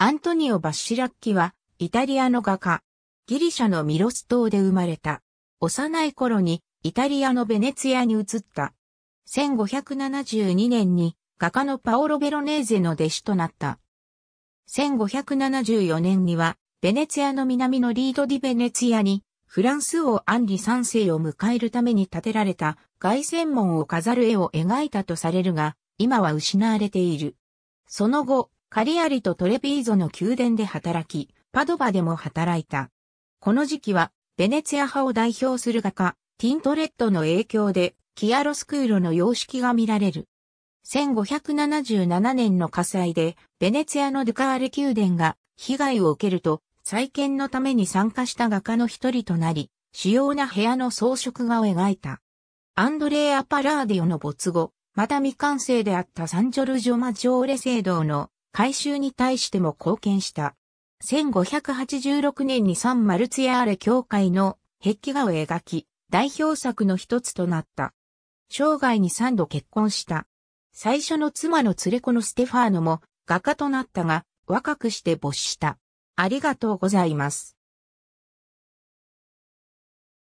アントニオ・バッシラッキは、イタリアの画家。ギリシャのミロス島で生まれた。幼い頃に、イタリアのベネツィアに移った。1572年に、画家のパオロ・ベロネーゼの弟子となった。1574年には、ベネツィアの南のリード・ディ・ベネツィアに、フランス王アンリ3世を迎えるために建てられた凱旋門を飾る絵を描いたとされるが、今は失われている。その後、カリアリとトレピーゾの宮殿で働き、パドバでも働いた。この時期は、ベネツィア派を代表する画家、ティントレットの影響で、キアロスクーロの様式が見られる。1577年の火災で、ベネツィアのドゥカーレ宮殿が被害を受けると、再建のために参加した画家の一人となり、主要な部屋の装飾画を描いた。アンドレーア・パラーディオの没後、また未完成であったサンジョルジョ・マジョーレ聖堂の改修に対しても貢献した。1586年にサン・マルツィアーレ教会の壁画を描き、代表作の一つとなった。生涯に三度結婚した。最初の妻の連れ子のステファーノも画家となったが、若くして没した。ありがとうございます。